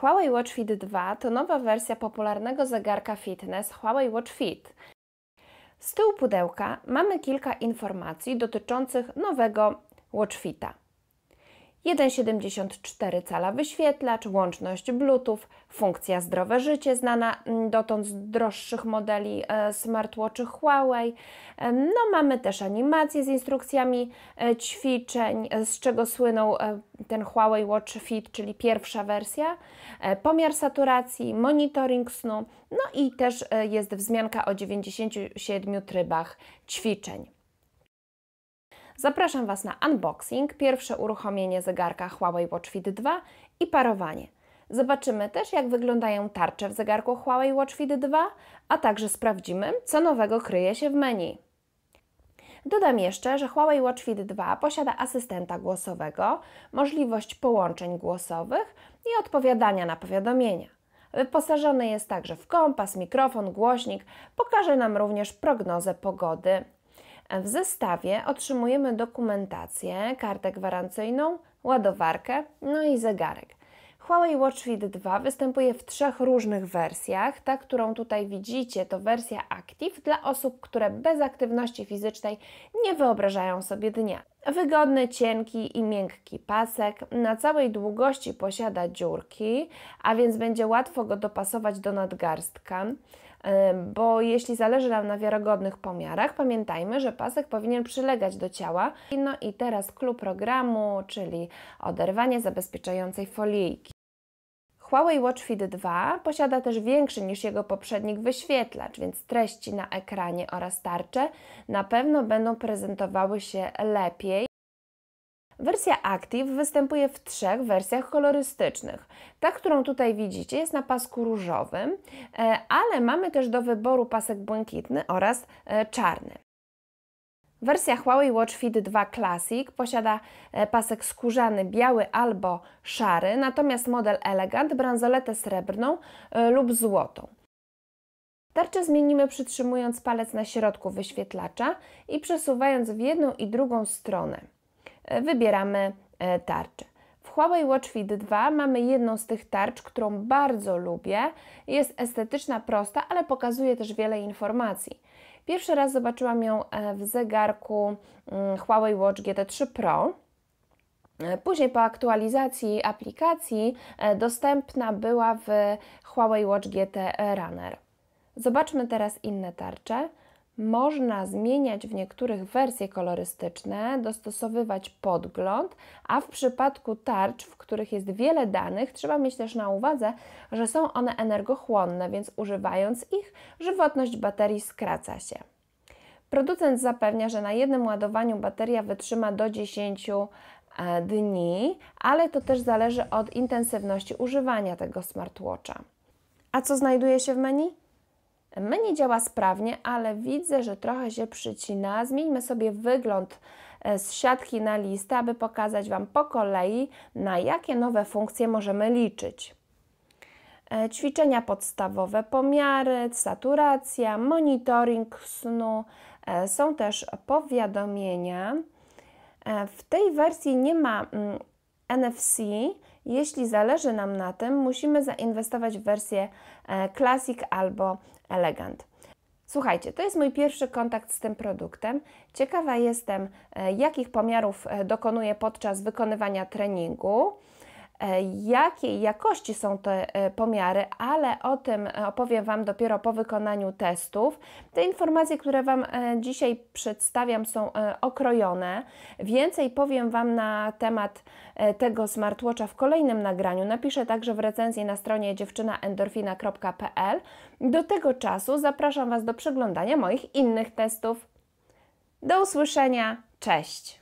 Huawei Watch Fit 2 to nowa wersja popularnego zegarka fitness Huawei Watch Fit. Z tyłu pudełka mamy kilka informacji dotyczących nowego Watch Fita. 1,74 cala wyświetlacz, łączność Bluetooth, funkcja zdrowe życie znana mm, dotąd z droższych modeli e, smartwatchy Huawei. E, no mamy też animacje z instrukcjami e, ćwiczeń, z czego słynął ten Huawei Watch Fit, czyli pierwsza wersja, pomiar saturacji, monitoring snu, no i też jest wzmianka o 97 trybach ćwiczeń. Zapraszam Was na unboxing, pierwsze uruchomienie zegarka Huawei Watch Fit 2 i parowanie. Zobaczymy też, jak wyglądają tarcze w zegarku Huawei Watch Fit 2, a także sprawdzimy, co nowego kryje się w menu. Dodam jeszcze, że Huawei Watch Fit 2 posiada asystenta głosowego, możliwość połączeń głosowych i odpowiadania na powiadomienia. Wyposażony jest także w kompas, mikrofon, głośnik, pokaże nam również prognozę pogody w zestawie otrzymujemy dokumentację, kartę gwarancyjną, ładowarkę, no i zegarek. Huawei Watch Fit 2 występuje w trzech różnych wersjach. Ta, którą tutaj widzicie, to wersja Active dla osób, które bez aktywności fizycznej nie wyobrażają sobie dnia. Wygodny, cienki i miękki pasek, na całej długości posiada dziurki, a więc będzie łatwo go dopasować do nadgarstka, e, bo jeśli zależy nam na wiarygodnych pomiarach, pamiętajmy, że pasek powinien przylegać do ciała. No i teraz clue programu, czyli oderwanie zabezpieczającej folijki. Huawei Watch Fit 2 posiada też większy niż jego poprzednik wyświetlacz, więc treści na ekranie oraz tarcze na pewno będą prezentowały się lepiej. Wersja Active występuje w trzech wersjach kolorystycznych. Ta, którą tutaj widzicie, jest na pasku różowym, e, ale mamy też do wyboru pasek błękitny oraz e, czarny. Wersja Huawei Watch Fit 2 Classic posiada e, pasek skórzany biały albo szary, natomiast model Elegant bransoletę srebrną e, lub złotą. Tarczę zmienimy przytrzymując palec na środku wyświetlacza i przesuwając w jedną i drugą stronę. E, wybieramy tarczę. W Huawei Watch Fit 2 mamy jedną z tych tarcz, którą bardzo lubię. Jest estetyczna, prosta, ale pokazuje też wiele informacji. Pierwszy raz zobaczyłam ją e, w zegarku mm, Huawei Watch GT3 Pro. E, później po aktualizacji aplikacji e, dostępna była w Huawei Watch GT Runner. Zobaczmy teraz inne tarcze można zmieniać w niektórych wersje kolorystyczne, dostosowywać podgląd, a w przypadku tarcz, w których jest wiele danych, trzeba mieć też na uwadze, że są one energochłonne, więc używając ich, żywotność baterii skraca się. Producent zapewnia, że na jednym ładowaniu bateria wytrzyma do 10 e, dni, ale to też zależy od intensywności używania tego smartwatcha. A co znajduje się w menu? Menu działa sprawnie, ale widzę, że trochę się przycina. Zmieńmy sobie wygląd e, z siatki na listę, aby pokazać Wam po kolei, na jakie nowe funkcje możemy liczyć. E, ćwiczenia podstawowe, pomiary, saturacja, monitoring snu, e, są też powiadomienia. W tej wersji nie ma mm, NFC. Jeśli zależy nam na tym, musimy zainwestować w wersję Classic albo Elegant. Słuchajcie, to jest mój pierwszy kontakt z tym produktem. Ciekawa jestem, e, jakich pomiarów e, dokonuję podczas wykonywania treningu. E, jakiej jakości są te e, pomiary, ale o tym e, opowiem Wam dopiero po wykonaniu testów. Te informacje, które Wam dzisiaj przedstawiam, są okrojone. Więcej powiem Wam na temat tego smartwatcha w kolejnym nagraniu. Napiszę także w recenzji na stronie dziewczynaendorfina.pl. Do tego czasu zapraszam Was do przeglądania moich innych testów. Do usłyszenia, cześć!